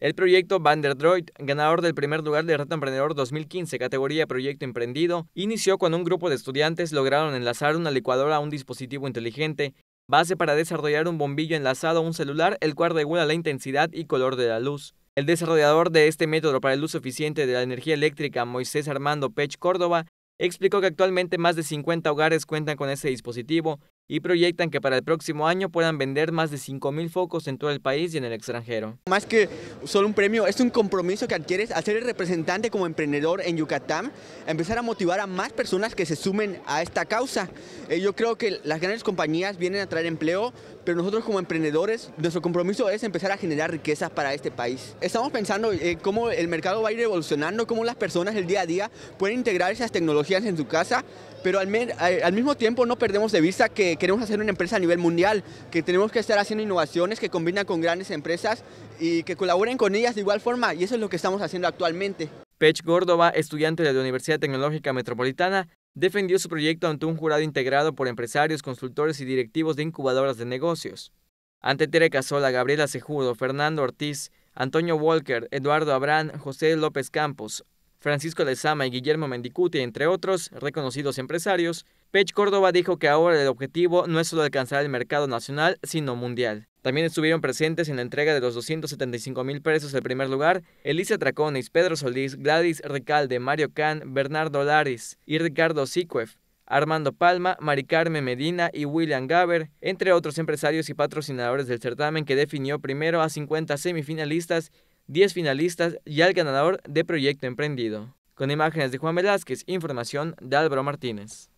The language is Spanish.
El proyecto Vanderdroid, ganador del primer lugar de Reto Emprendedor 2015, categoría Proyecto Emprendido, inició cuando un grupo de estudiantes lograron enlazar una licuadora a un dispositivo inteligente, base para desarrollar un bombillo enlazado a un celular, el cual regula la intensidad y color de la luz. El desarrollador de este método para el uso eficiente de la energía eléctrica, Moisés Armando Pech Córdoba, explicó que actualmente más de 50 hogares cuentan con este dispositivo y proyectan que para el próximo año puedan vender más de 5.000 focos en todo el país y en el extranjero. Más que solo un premio, es un compromiso que adquieres hacer ser el representante como emprendedor en Yucatán, empezar a motivar a más personas que se sumen a esta causa. Eh, yo creo que las grandes compañías vienen a traer empleo, pero nosotros como emprendedores, nuestro compromiso es empezar a generar riquezas para este país. Estamos pensando eh, cómo el mercado va a ir evolucionando, cómo las personas el día a día pueden integrar esas tecnologías en su casa, pero eh, al, mismo tiempo no perdemos de vista que queremos hacer una empresa a nivel mundial, que tenemos que estar haciendo innovaciones que combinan con grandes empresas y que colaboren con ellas de igual forma, y eso es lo que estamos haciendo actualmente. Pech Córdoba, estudiante de la Universidad Tecnológica Metropolitana, defendió su proyecto ante un jurado integrado por empresarios, consultores y directivos de incubadoras de negocios. Ante Tere Casola, Gabriela Sejudo, Fernando Ortiz, Antonio Walker, Eduardo Abrán, José López Campos, Francisco Lezama y Guillermo Mendicuti, entre otros reconocidos empresarios, Pech Córdoba dijo que ahora el objetivo no es solo alcanzar el mercado nacional, sino mundial. También estuvieron presentes en la entrega de los 275 mil pesos del primer lugar Elisa Traconis, Pedro Solís, Gladys Recalde, Mario Can, Bernardo Laris y Ricardo Sicuef, Armando Palma, Mari Carmen Medina y William Gaber, entre otros empresarios y patrocinadores del certamen que definió primero a 50 semifinalistas, 10 finalistas y al ganador de Proyecto Emprendido. Con imágenes de Juan Velázquez, información de Álvaro Martínez.